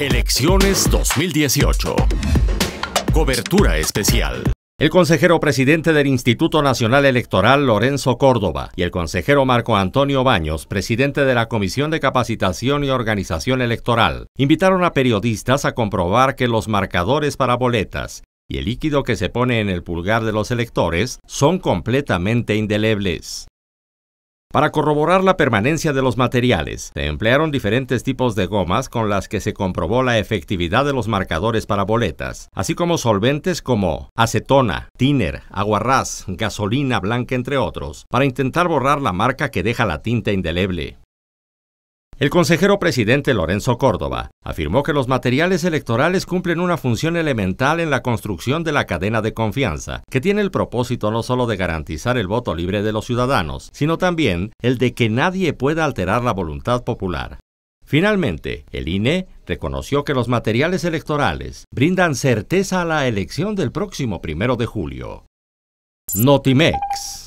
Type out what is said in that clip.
Elecciones 2018. Cobertura especial. El consejero presidente del Instituto Nacional Electoral, Lorenzo Córdoba, y el consejero Marco Antonio Baños, presidente de la Comisión de Capacitación y Organización Electoral, invitaron a periodistas a comprobar que los marcadores para boletas y el líquido que se pone en el pulgar de los electores son completamente indelebles. Para corroborar la permanencia de los materiales, se emplearon diferentes tipos de gomas con las que se comprobó la efectividad de los marcadores para boletas, así como solventes como acetona, tiner, aguarrás, gasolina blanca, entre otros, para intentar borrar la marca que deja la tinta indeleble. El consejero presidente Lorenzo Córdoba afirmó que los materiales electorales cumplen una función elemental en la construcción de la cadena de confianza, que tiene el propósito no solo de garantizar el voto libre de los ciudadanos, sino también el de que nadie pueda alterar la voluntad popular. Finalmente, el INE reconoció que los materiales electorales brindan certeza a la elección del próximo primero de julio. Notimex